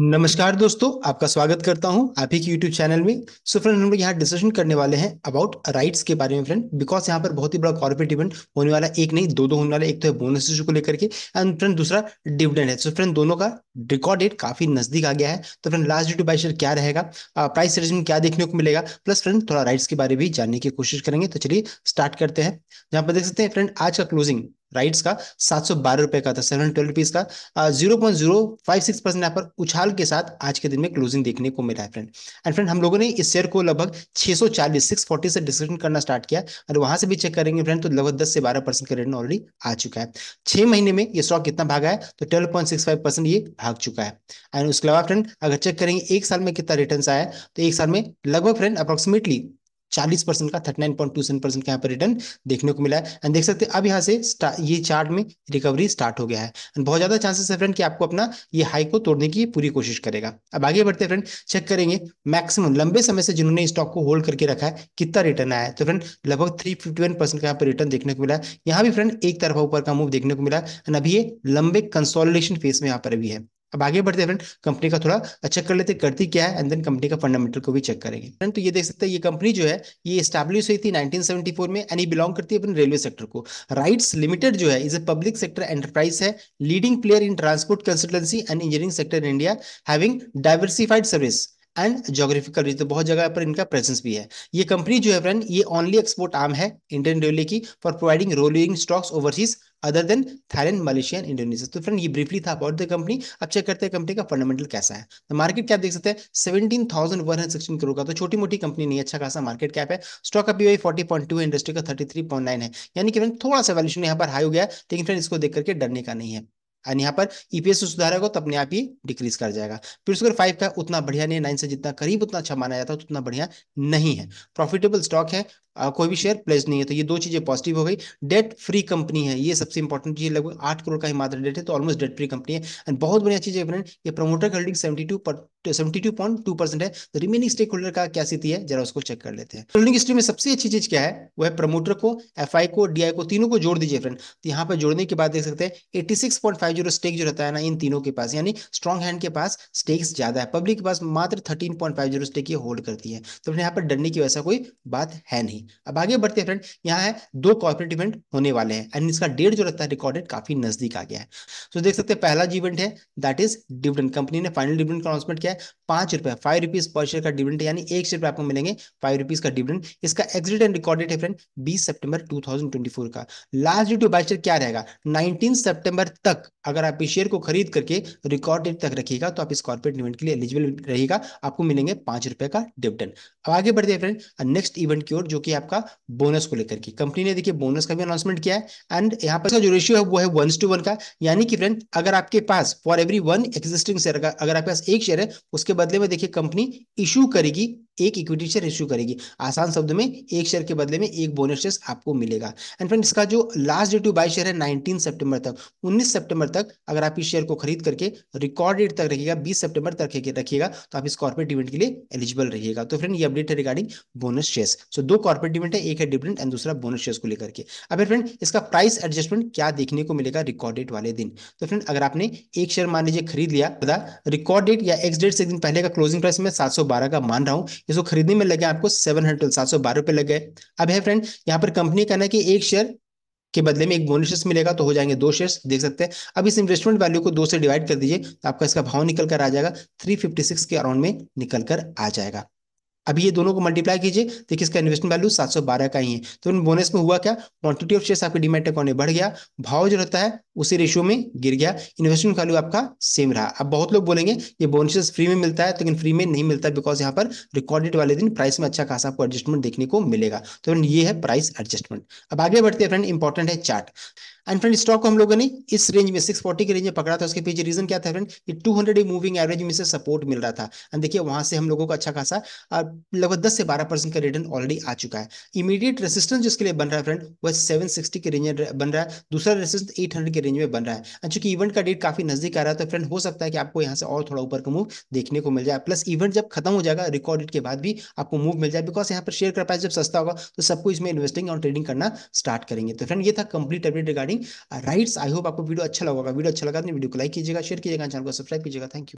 नमस्कार दोस्तों आपका स्वागत करता हूं आप ही के यूट्यूब चैनल में सो फ्रेंड हम लोग यहाँ डिस्कशन करने वाले हैं अबाउट राइट्स के बारे में फ्रेंड बिकॉज यहाँ पर बहुत ही बड़ा कॉर्पोरेट इवेंट होने वाला एक नहीं दो दो होने वाला एक तो है बोनस इशू को लेकर के एंड फ्रेंड दूसरा डिविडेंड है सो so, फ्रेंड दोनों का रिकॉर्ड डेट काफी नजदीक आ गया है तो friend last due buy share क्या रहेगा प्राइस रेंज क्या देखने को मिलेगा प्लस फ्रेंड थोड़ा राइट्स के बारे में भी जानने की कोशिश करेंगे तो चलिए स्टार्ट करते हैं जहाँ पर देख सकते हैं फ्रेंड आज का क्लोजिंग राइट्स का सात सौ बारह रुपए का था सेवन ट्वेल्व रुपीज का zero point zero five six percent यहाँ पर उछाल के साथ आज के दिन में क्लोजिंग देखने को मिला है फ्रेंड एंड फ्रेंड हम लोगों ने इस शेयर को लगभग छह सौ चालीस सिक्स फोर्टी से डिस्कशन करना स्टार्ट किया और वहां से भी चेक करेंगे फ्रेंड तो लगभग दस से बारह परसेंट का रिटर्न ऑलरेडी आ चुका है छह महीने में ये स्टॉक कितना भागा है तो twelve point six five percent ये भाग चुका है एंड उसके अलावा फ्रेंड अगर चेक करेंगे एक साल में कितना रिटर्न आया तो एक साल में लगभग फ्रेंड अप्रोक्सीमेटली चालीस परसेंट का thirty nine point two seven percent का यहाँ पर रिटर्न देखने को मिला है एंड देख सकते हैं अब यहाँ से ये चार्ट में रिकवरी स्टार्ट हो गया है एंड बहुत ज्यादा चांसेस है फ्रेंड कि आपको अपना ये हाई को तोड़ने की पूरी कोशिश करेगा अब आगे बढ़ते हैं फ्रेंड चेक करेंगे मैक्सिमम लंबे समय से जिन्होंने स्टॉक को होल्ड करके रखा है कितना रिटर्न आया है तो फ्रेंड लगभग थ्री फिफ्टी वन परसेंट का यहाँ पर रिटर्न देखने को मिला है यहाँ भी फ्रेंड एक तरफा ऊपर का मूव देखने को मिला एंड अभी ये लंबे कंसोलिडेशन फेस में यहाँ पर भी है अब आगे बढ़ते हैं फ्रेंड कंपनी का थोड़ा चेक अच्छा कर लेते करती क्या है एंड देन कंपनी का फंडामेंटल को भी चेक करेंगे फ्रेंड तो ये देख सकते हैं ये कंपनी जो है ये स्टैब्लिश हुई थी 1974 में एंड ये बिलोंग करती है अपने रेलवे सेक्टर को राइट्स लिमिटेड जो है is a public sector enterprise है leading player in transport consultancy and engineering sector in India having diversified service and geographical region बहुत जगह पर इनका प्रेजेंस भी है ये कंपनी जो है फ्रेंड ये ओनली एक्सपोर्ट आर्म है इंडियन रेलवे की for providing rolling stocks overseas other than Thailand Malaysia and Indonesia तो फ्रेंड ये ब्रीफली था अबाउट द कंपनी अब चेक करते हैं कंपनी का फंडामेंटल कैसा है तो मार्केट कैप देख सकते हैं seventeen thousand one hundred sixteen crore का तो छोटी मोटी कंपनी नहीं अच्छा खासा मार्केट कैप है स्टॉक का पीवाई फोर्टी पॉइंट टू है इंडस्ट्री का थर्टी थ्री पॉइंट नाइन है यानी कि फ्रेंड थोड़ा सा वैल्यूशन यहाँ पर हाई हो गया लेकिन फ्रेंड इसको देख करके डरने का नहीं है एंड यहाँ पर ईपीएस से सुधार तो अपने आप ही डिक्रीज कर जाएगा फिर उसके फाइव का उतना बढ़िया नहीं नाइन से जितना करीब उतना अच्छा माना जाता है तो उतना बढ़िया नहीं है प्रॉफिटेबल स्टॉक है कोई भी शेयर प्लेज नहीं है तो ये दो चीजें पॉजिटिव हो गई डेट फ्री कंपनी है ये सबसे इंपॉर्टेंट चीज लगभग आठ करोड़ का ही मात्र डेट है तो ऑलमोस्ट डेट फ्री कंपनी है एंड बहुत बढ़िया चीज है ये promoter holding seventy two seventy two point two percent है तो रिमेनिंग स्टेक होल्डर का क्या स्थिति है जरा उसको चेक कर लेते हैं होल्डिंग स्ट्री में सबसे अच्छी चीज क्या है वह प्रमोटर को एफ आई को डी को तीनों को जोड़ दीजिए फ्रेंड तो यहाँ पर जोड़ने के बाद देख सकते हैं eighty six point five zero stake जो रहता है ना इन तीनों के पास यानी स्ट्रॉन्ग हैंड के पास स्टेक्स ज्यादा है पब्लिक के पास मात्र thirteen point five zero stake ये होल्ड करती है तो यहाँ पर डरने की वैसा कोई बात है नहीं अब आगे बढ़ते हैं फ्रेंड यहाँ है दो कॉपरेट इवेंट होने वाले हैं एंड इसका डेट जो रहता है रिकॉर्डेड काफी नजदीक आ गया है तो देख सकते हैं पहला जो इवेंट है दैट इज डिविडेंड कंपनी ने फाइनल डिविडेंड का अनाउंसमेंट किया है पांच रुपए फाइव रुपीज पर शेयर का डिविडेंड यानी एक शेयर आपको मिलेंगे फाइव रुपीज का डिविडेंड इसका एग्जिट एंड रिकॉर्डेड है फ्रेंड बीस सेप्टेम्बर टू का लास्ट डेट बाई शेयर क्या रहेगा नाइनटीन सेप्टेम्बर तक अगर आप इस शेयर को खरीद करके रिकॉर्डेड तक रखिएगा तो आप इस कॉर्पोरेट इवेंट के लिए एलिजिबल रहेगा आपको मिलेंगे पांच रुपए का डिविडेंड अब आगे बढ़ते हैं फ्रेंड नेक्स्ट इवेंट की ओर जो कि है आपका बोनस को लेकर कंपनी ने देखिए बोनस का भी अनाउंसमेंट किया है एंड यहाँ पर जो रेशियो है वो है वन टू वन का यानी कि फ्रेंड अगर आपके पास for every one existing share अगर आपके पास एक शेयर है उसके बदले में देखिए कंपनी इशू करेगी एक इक्विटी शेयर इश्यू करेगी आसान शब्द में एक शेयर के बदले में एक बोनस शेयर आपको मिलेगा एंड फ्रेंड इसका जो last date to buy share है नाइनटीन सेप्टेम्बर तक उन्नीस सेप्टेम्बर तक अगर आप इस शेयर को खरीद करके रिकॉर्ड डेट तक रखिएगा बीस सेप्टेम्बर तक रखिएगा तो आप इस कॉर्पोरेट इवेंट के लिए एलिजिबल रहिएगा तो फ्रेंड ये अपडेट है रिगार्डिंग बोनस शेयर सो दो कॉर्पोरेट इवेंट है एक है डिविडेंट एंड दूसरा बोनस शेयर को लेकर अब फ्रेंड इसका प्राइस एडजस्टमेंट क्या देखने को मिलेगा रिकॉर्ड डेट वाले दिन तो फ्रेंड अगर आपने एक शेयर मान लीजिए खरीद लिया रिकॉर्ड डेट या एक्स डेट से दिन पहले का क्लोजिंग प्राइस में सात का मान रहा हूँ जिसको खरीदने में लगे आपको सेवन हंड्रेड तो सात सौ बारह रुपये गए अब है फ्रेंड यहाँ पर कंपनी कहना है कि एक शेयर के बदले में एक बोनस शेयर मिलेगा तो हो जाएंगे दो शेयर्स देख सकते हैं अब इस इन्वेस्टमेंट वैल्यू को दो से डिवाइड कर दीजिए तो आपका इसका भाव निकल कर आ जाएगा थ्री फिफ्टी सिक्स के अराउंड में निकल कर आ जाएगा अभी ये दोनों को मल्टीप्लाई कीजिए देखिए इसका इन्वेस्टमेंट वैल्यू 712 का ही है तो इन बोनस में हुआ क्या क्वांटिटी ऑफ शेयर्स आपके डिमेट अकाउंट में बढ़ गया भाव जो रहता है उसी रेशियो में गिर गया इन्वेस्टमेंट वैल्यू आपका सेम रहा अब बहुत लोग बोलेंगे ये बोनस फ्री में मिलता है तो लेकिन तो फ्री में नहीं मिलता बिकॉज यहाँ पर रिकॉर्डेड वाले दिन प्राइस में अच्छा खासा आपको एडजस्टमेंट देखने को मिलेगा तो ये है प्राइस एडजस्टमेंट अब आगे बढ़ते हैं फ्रेंड इंपॉर्टेंट है चार्ट एंड फ्रेंड स्टॉक को हम लोगों ने इस रेंज में 640 के रेंज में पकड़ा था उसके पीछे रीजन क्या था फ्रेंड ये 200 मूविंग एवरेज में से सपोर्ट मिल रहा था एंड देखिए वहां से हम लोगों को अच्छा खासा लगभग 10 से 12 परसेंट का रिटर्न ऑलरेडी आ चुका है इमीडिएट रेसिस्टेंस जिसके लिए बन रहा है फ्रेंड वह सेवन के रेंज में बन रहा है दूसरा रेसिस्टेंस एट के रेंज में बन रहा है एंड चूंकि इवेंट का डेट काफी नजदीक आ रहा है तो फ्रेंड हो सकता है कि आपको यहाँ से और थोड़ा ऊपर का मूव देखने को मिल जाए प्लस इवेंट जब खत्म हो जाएगा रिकॉर्ड के बाद भी आपको मूव मिल जाए बिकॉज यहाँ पर शेयर का प्राइस जब सस्ता होगा तो सबको इसमें इन्वेस्टिंग और ट्रेडिंग करना स्टार्ट करेंगे तो फ्रेंड ये था complete update regarding regarding RITES I hope आपको वीडियो अच्छा लगा वीडियो अच्छा लगा तो वीडियो को लाइक कीजिएगा शेयर कीजिएगा चैनल को सब्सक्राइब कीजिएगा थैंक यू